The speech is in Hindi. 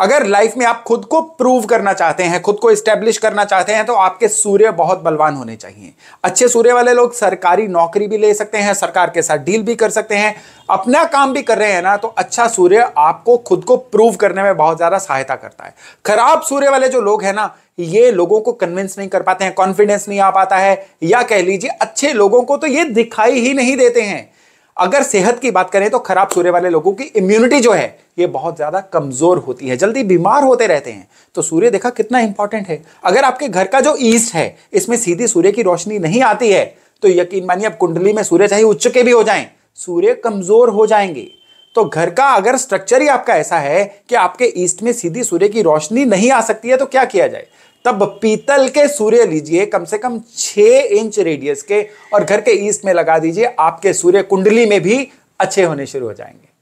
अगर लाइफ में आप खुद को प्रूव करना चाहते हैं खुद को स्टैब्लिश करना चाहते हैं तो आपके सूर्य बहुत बलवान होने चाहिए अच्छे सूर्य वाले लोग सरकारी नौकरी भी ले सकते हैं सरकार के साथ डील भी कर सकते हैं अपना काम भी कर रहे हैं ना तो अच्छा सूर्य आपको खुद को प्रूव करने में बहुत ज़्यादा सहायता करता है खराब सूर्य वाले जो लोग हैं ना ये लोगों को कन्विंस नहीं कर पाते हैं कॉन्फिडेंस नहीं आ पाता है या कह लीजिए अच्छे लोगों को तो ये दिखाई ही नहीं देते हैं अगर सेहत की बात करें तो खराब सूर्य वाले लोगों की इम्यूनिटी जो है ये बहुत ज़्यादा कमज़ोर होती है जल्दी बीमार होते रहते हैं तो सूर्य देखा कितना इंपॉर्टेंट है अगर आपके घर का जो ईस्ट है इसमें सीधी सूर्य की रोशनी नहीं आती है तो यकीन मानिए आप कुंडली में सूर्य चाहे उच्च के भी हो जाए सूर्य कमज़ोर हो जाएंगे तो घर का अगर स्ट्रक्चर ही आपका ऐसा है कि आपके ईस्ट में सीधी सूर्य की रोशनी नहीं आ सकती है तो क्या किया जाए तब पीतल के सूर्य लीजिए कम से कम छह इंच रेडियस के और घर के ईस्ट में लगा दीजिए आपके सूर्य कुंडली में भी अच्छे होने शुरू हो जाएंगे